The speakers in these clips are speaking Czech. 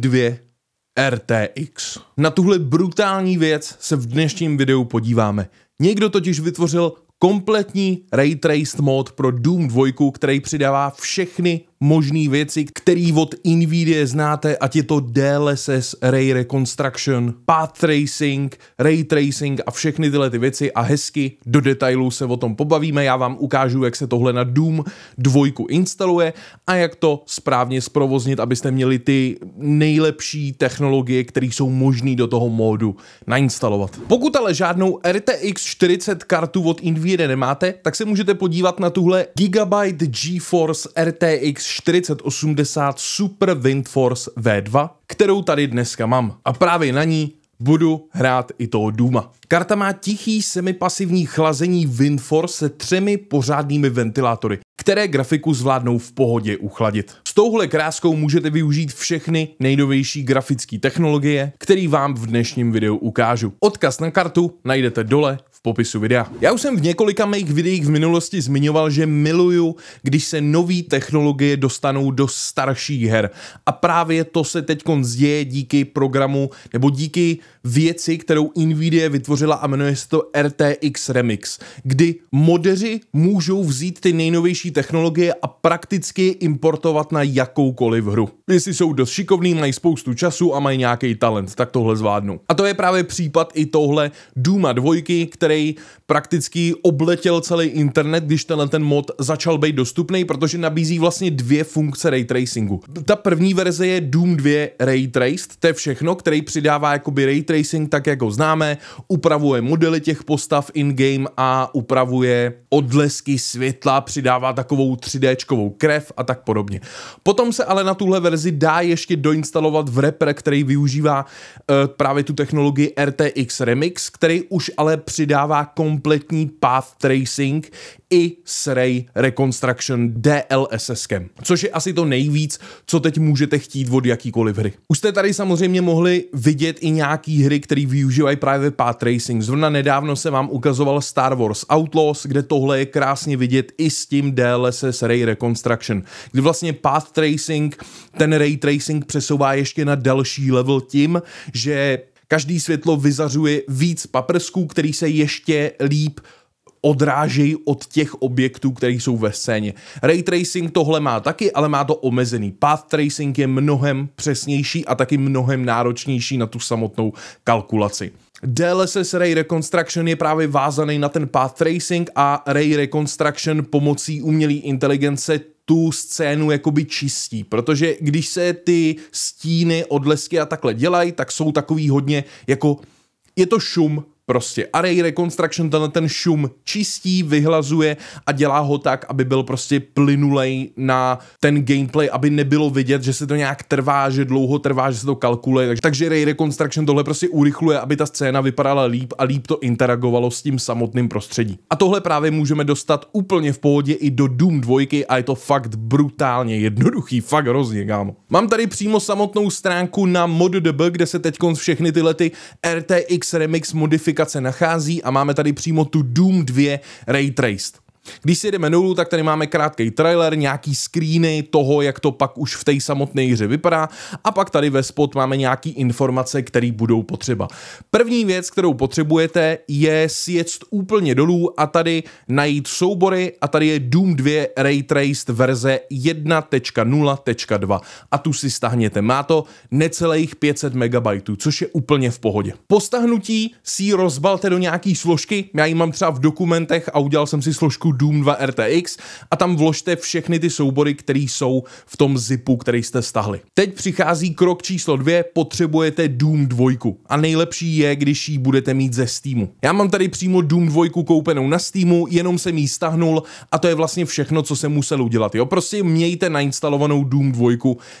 2 RTX. Na tuhle brutální věc se v dnešním videu podíváme. Někdo totiž vytvořil kompletní Ray Traced mod pro Doom 2, který přidává všechny možné věci, který od NVIDIA znáte, ať je to DLSS, Ray Reconstruction, Path Tracing, Ray Tracing a všechny tyhle ty věci a hezky do detailů se o tom pobavíme. Já vám ukážu, jak se tohle na Doom 2 instaluje a jak to správně zprovoznit, abyste měli ty nejlepší technologie, které jsou možné do toho módu nainstalovat. Pokud ale žádnou RTX 40 kartu od NVIDIA nemáte, tak se můžete podívat na tuhle Gigabyte GeForce RTX 4080 Super Windforce V2, kterou tady dneska mám. A právě na ní budu hrát i toho Duma. Karta má tichý semipasivní chlazení Windforce se třemi pořádnými ventilátory, které grafiku zvládnou v pohodě uchladit. S touhle kráskou můžete využít všechny nejnovější grafické technologie, které vám v dnešním videu ukážu. Odkaz na kartu najdete dole v popisu videa. Já už jsem v několika mých videích v minulosti zmiňoval, že miluju, když se nové technologie dostanou do starších her. A právě to se teď děje díky programu nebo díky věci, kterou Nvidia vytvořila a jmenuje se to RTX Remix, kdy modeři můžou vzít ty nejnovější technologie a prakticky je importovat na jakoukoliv hru. Jestli jsou dost šikovní, mají spoustu času a mají nějaký talent, tak tohle zvládnou. A to je právě případ i tohle Duma 2, které který prakticky obletěl celý internet, když tenhle ten mod začal být dostupný, protože nabízí vlastně dvě funkce ray tracingu. Ta první verze je Doom 2 ray traced, to je všechno, který přidává jakoby ray tracing tak, jako známe, upravuje modely těch postav in-game a upravuje odlesky světla, přidává takovou 3 d krev a tak podobně. Potom se ale na tuhle verzi dá ještě doinstalovat wrapper, který využívá e, právě tu technologii RTX Remix, který už ale přidá dává kompletní path tracing i s Ray Reconstruction DLSS. což je asi to nejvíc, co teď můžete chtít od jakýkoliv hry. Už jste tady samozřejmě mohli vidět i nějaký hry, které využívají právě path tracing. Zrovna nedávno se vám ukazoval Star Wars Outlaws, kde tohle je krásně vidět i s tím DLSS Ray Reconstruction, kdy vlastně path tracing, ten ray tracing přesouvá ještě na další level tím, že Každý světlo vyzařuje víc paprsků, který se ještě líp odrážejí od těch objektů, které jsou ve scéně. Ray tracing tohle má taky, ale má to omezený. Path tracing je mnohem přesnější a taky mnohem náročnější na tu samotnou kalkulaci. DLSS Ray Reconstruction je právě vázaný na ten path tracing a Ray Reconstruction pomocí umělé inteligence tu scénu jakoby čistí, protože když se ty stíny, odlesky a takhle dělají, tak jsou takový hodně jako je to šum, Prostě Array Reconstruction tenhle ten šum čistí, vyhlazuje a dělá ho tak, aby byl prostě plynulej na ten gameplay, aby nebylo vidět, že se to nějak trvá, že dlouho trvá, že se to kalkuluje. Takže, takže Ray Reconstruction tohle prostě urychluje, aby ta scéna vypadala líp a líp to interagovalo s tím samotným prostředí. A tohle právě můžeme dostat úplně v pohodě i do Doom 2 a je to fakt brutálně jednoduchý, fakt hrozně, kámo. Mám tady přímo samotnou stránku na mod.db, kde se teď všechny tyhle ty RTX Remix modifikace aplikace nachází a máme tady přímo tu Doom 2 Ray Traced. Když si jdeme dolů, tak tady máme krátký trailer, nějaký screeny toho, jak to pak už v té samotné hře vypadá a pak tady ve spod máme nějaký informace, které budou potřeba. První věc, kterou potřebujete, je sjet úplně dolů a tady najít soubory a tady je Doom 2 Ray Traced verze 1.0.2 a tu si stahněte. Má to necelých 500 MB, což je úplně v pohodě. Po stahnutí si ji rozbalte do nějaký složky, já ji mám třeba v dokumentech a udělal jsem si složku Doom 2 RTX a tam vložte všechny ty soubory, které jsou v tom zipu, který jste stahli. Teď přichází krok číslo dvě. potřebujete Doom 2 a nejlepší je, když ji budete mít ze Steamu. Já mám tady přímo Doom 2 koupenou na Steamu, jenom jsem ji stahnul a to je vlastně všechno, co jsem musel udělat. Jo? Prostě mějte nainstalovanou Doom 2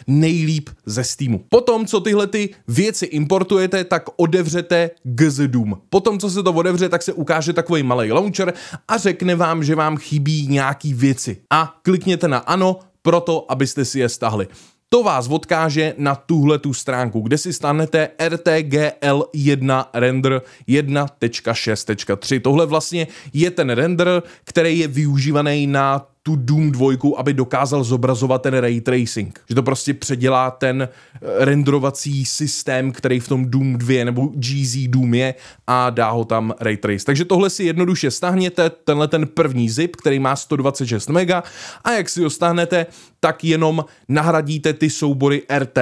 nejlíp ze Steamu. Potom, co tyhle ty věci importujete, tak odevřete GZ Doom. Potom, co se to odevře, tak se ukáže takový malý launcher a řekne vám, že vám chybí nějaký věci. A klikněte na ano, proto abyste si je stahli. To vás odkáže na tuhle tu stránku, kde si stanete RTGL1 render 1.6.3. Tohle vlastně je ten render, který je využívaný na tu Doom 2, aby dokázal zobrazovat ten ray tracing. Že to prostě předělá ten eh, renderovací systém, který v tom Doom 2 nebo GZ Doom je a dá ho tam ray trace. Takže tohle si jednoduše stáhněte, tenhle ten první zip, který má 126 MB a jak si ho stáhnete, tak jenom nahradíte ty soubory RT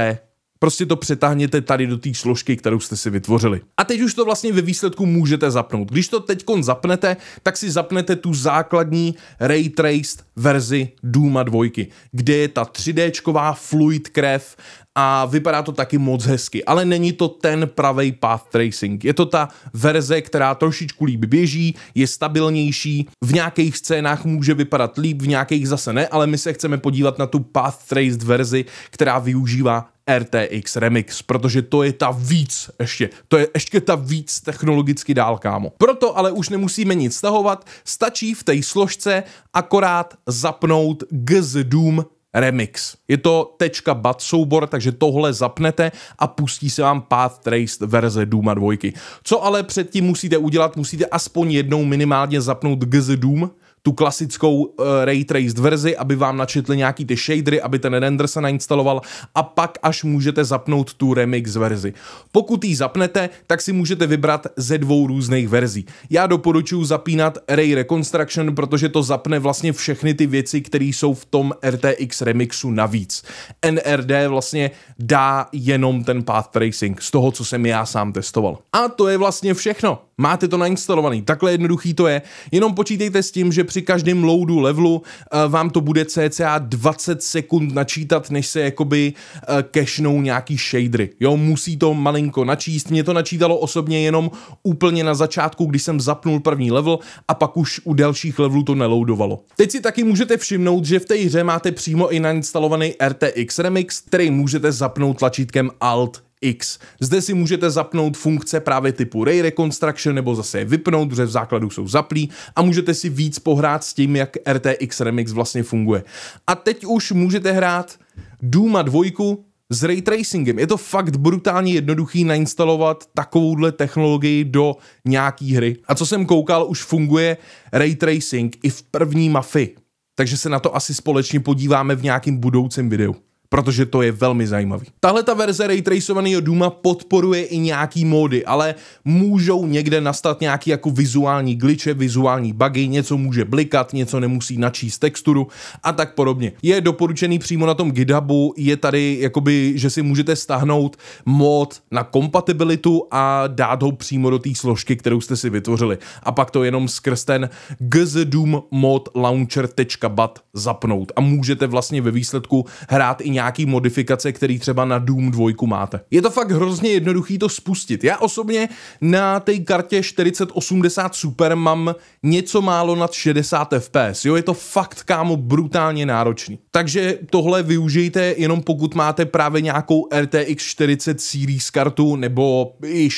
Prostě to přetáhněte tady do té složky, kterou jste si vytvořili. A teď už to vlastně ve výsledku můžete zapnout. Když to teď zapnete, tak si zapnete tu základní Ray Traced verzi Duma 2, kde je ta 3 d fluid krev a vypadá to taky moc hezky, ale není to ten pravý path tracing. Je to ta verze, která trošičku líp běží, je stabilnější, v nějakých scénách může vypadat líp, v nějakých zase ne, ale my se chceme podívat na tu path traced verzi, která využívá RTX Remix, protože to je ta víc ještě, to je ještě ta víc technologicky dál, kámo. Proto ale už nemusíme nic stahovat, stačí v té složce akorát zapnout GZ Doom Remix. Je to tečka bat soubor, takže tohle zapnete a pustí se vám Path Traced verze a 2. Co ale předtím musíte udělat, musíte aspoň jednou minimálně zapnout GZ Doom, tu klasickou uh, ray traced verzi, aby vám načetli nějaký ty shadery, aby ten render se nainstaloval a pak až můžete zapnout tu remix verzi. Pokud ji zapnete, tak si můžete vybrat ze dvou různých verzí. Já doporučuji zapínat Ray Reconstruction, protože to zapne vlastně všechny ty věci, které jsou v tom RTX remixu navíc. NRD vlastně dá jenom ten path tracing z toho, co jsem já sám testoval. A to je vlastně všechno. Máte to nainstalovaný, takhle jednoduchý to je. Jenom počítejte s tím, že při každém loadu levelu eh, vám to bude cca 20 sekund načítat, než se jakoby eh, kešnou nějaký shadery. Jo, musí to malinko načíst. Mě to načítalo osobně jenom úplně na začátku, když jsem zapnul první level a pak už u dalších levelů to neloudovalo. Teď si taky můžete všimnout, že v té hře máte přímo i nainstalovaný RTX Remix, který můžete zapnout tlačítkem Alt X. Zde si můžete zapnout funkce právě typu Ray Reconstruction nebo zase je vypnout, protože v základu jsou zaplý a můžete si víc pohrát s tím, jak RTX Remix vlastně funguje. A teď už můžete hrát Duma 2 s ray tracingem. Je to fakt brutálně jednoduchý nainstalovat takovouhle technologii do nějaký hry. A co jsem koukal, už funguje ray tracing i v první mafii. Takže se na to asi společně podíváme v nějakém budoucím videu protože to je velmi zajímavý. Tahle ta verze raytracovaného Duma podporuje i nějaký módy, ale můžou někde nastat nějaký jako vizuální glitche, vizuální bugy, něco může blikat, něco nemusí načíst texturu a tak podobně. Je doporučený přímo na tom GitHubu, je tady jakoby, že si můžete stáhnout mod na kompatibilitu a dát ho přímo do té složky, kterou jste si vytvořili. A pak to jenom skrz ten gzdoommodlauncher.bat mod zapnout a můžete vlastně ve výsledku hrát i nějaký modifikace, který třeba na Doom 2 máte. Je to fakt hrozně jednoduchý to spustit. Já osobně na té kartě 4080 Super mám něco málo nad 60 FPS. Jo, je to fakt, kámo, brutálně náročný. Takže tohle využijte jenom pokud máte právě nějakou RTX 40 Series kartu nebo i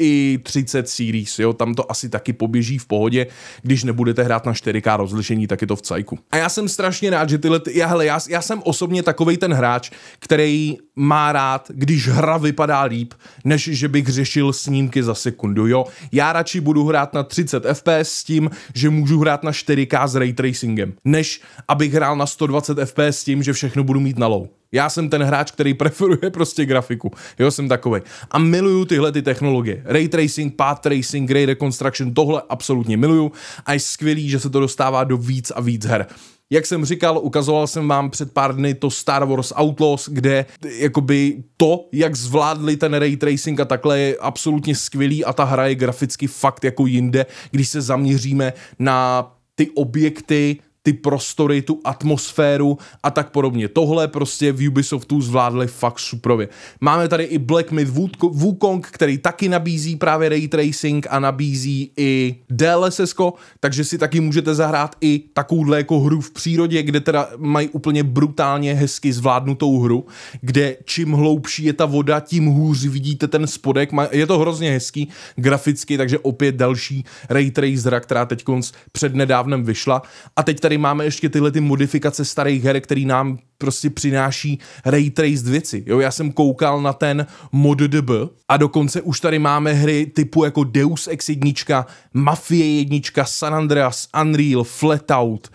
i 30 series, jo, tam to asi taky poběží v pohodě, když nebudete hrát na 4K rozlišení, tak je to v cajku. A já jsem strašně rád, že tyhle, ty, já, hele, já, já jsem osobně takovej ten hráč, který má rád, když hra vypadá líp, než že bych řešil snímky za sekundu, jo. Já radši budu hrát na 30 FPS s tím, že můžu hrát na 4K s ray tracingem, než abych hrál na 120 FPS s tím, že všechno budu mít na low. Já jsem ten hráč, který preferuje prostě grafiku. Jo, jsem takový. A miluju tyhle ty technologie. Ray tracing, path tracing, ray reconstruction, tohle absolutně miluju. A je skvělý, že se to dostává do víc a víc her. Jak jsem říkal, ukazoval jsem vám před pár dny to Star Wars Outlaws, kde jakoby to, jak zvládli ten ray tracing a takhle je absolutně skvělý a ta hra je graficky fakt jako jinde, když se zaměříme na ty objekty, ty prostory, tu atmosféru a tak podobně. Tohle prostě v Ubisoftu zvládli fakt suprově. Máme tady i Black Myth Wukong, který taky nabízí právě ray tracing a nabízí i DLSS, takže si taky můžete zahrát i takovouhle jako hru v přírodě, kde teda mají úplně brutálně hezky zvládnutou hru, kde čím hloubší je ta voda, tím hůř vidíte ten spodek. Je to hrozně hezký graficky, takže opět další ray tracera, která teď přednedávnem vyšla. A teď tady tady máme ještě tyhle ty modifikace starých her, který nám prostě přináší ray traced věci. Jo, já jsem koukal na ten mod DB a dokonce už tady máme hry typu jako Deus Ex 1, Mafie 1, San Andreas, Unreal, Flatout,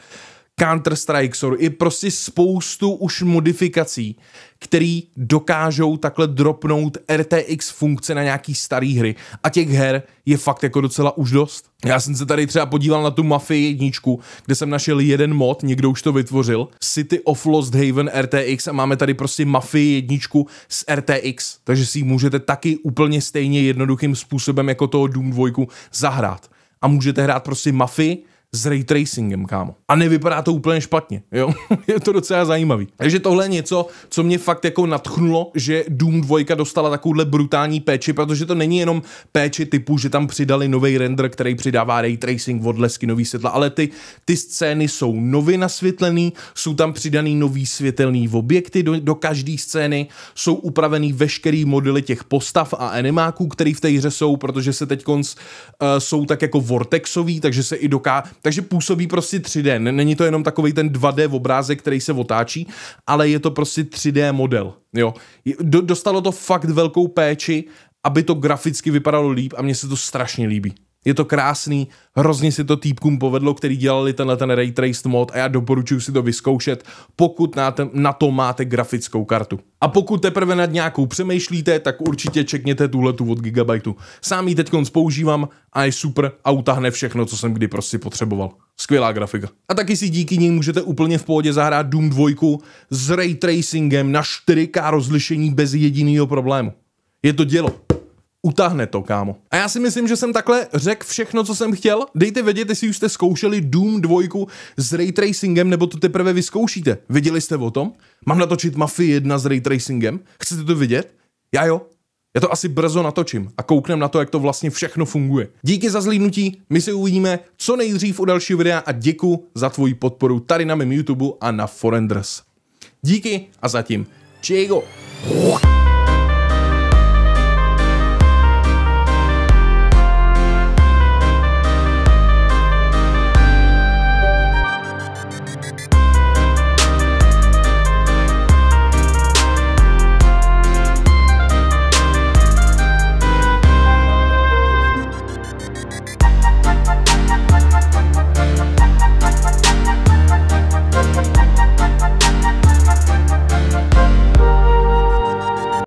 Counter-Strike Soru, i prostě spoustu už modifikací, který dokážou takhle dropnout RTX funkce na nějaký starý hry. A těch her je fakt jako docela už dost. Já jsem se tady třeba podíval na tu Mafii jedničku, kde jsem našel jeden mod, někdo už to vytvořil, City of Lost Haven RTX a máme tady prostě Mafii jedničku s RTX, takže si ji můžete taky úplně stejně jednoduchým způsobem jako toho Doom 2 zahrát. A můžete hrát prostě Mafii, s ray tracingem, kámo. A nevypadá to úplně špatně, jo. je to docela zajímavý. Takže tohle je něco, co mě fakt jako natchnulo, že Doom 2 dostala takovouhle brutální péči, protože to není jenom péči typu, že tam přidali nový render, který přidává ray tracing, odlesky, nový světla, ale ty, ty scény jsou nově nasvětlený, jsou tam přidaný nový světelný objekty do, do každé scény, jsou upravený veškerý modely těch postav a animáků, který v té hře jsou, protože se teď konc, uh, eh, jsou tak jako vortexový, takže se i doká, takže působí prostě 3D. Není to jenom takový ten 2D obrázek, který se otáčí, ale je to prostě 3D model. Jo. Dostalo to fakt velkou péči, aby to graficky vypadalo líp a mně se to strašně líbí. Je to krásný, hrozně si to týpkům povedlo, který dělali tenhle ten Ray Traced mod a já doporučuji si to vyzkoušet, pokud na, ten, na to máte grafickou kartu. A pokud teprve nad nějakou přemýšlíte, tak určitě čekněte tuhle tu od Gigabyte. Sám ji teď používám a je super a utahne všechno, co jsem kdy prostě potřeboval. Skvělá grafika. A taky si díky ní můžete úplně v pohodě zahrát Doom 2 s ray tracingem na 4K rozlišení bez jediného problému. Je to dělo. Utahne to, kámo. A já si myslím, že jsem takhle řekl všechno, co jsem chtěl. Dejte vědět, jestli už jste zkoušeli Doom 2 s ray tracingem, nebo to teprve vyzkoušíte. Viděli jste o tom? Mám natočit Mafii 1 s ray tracingem? Chcete to vidět? Já jo. Já to asi brzo natočím a kouknem na to, jak to vlastně všechno funguje. Díky za zlídnutí, my se uvidíme co nejdřív u dalšího videa a děku za tvoji podporu tady na mém YouTube a na Forenders. Díky a zatím. Čego!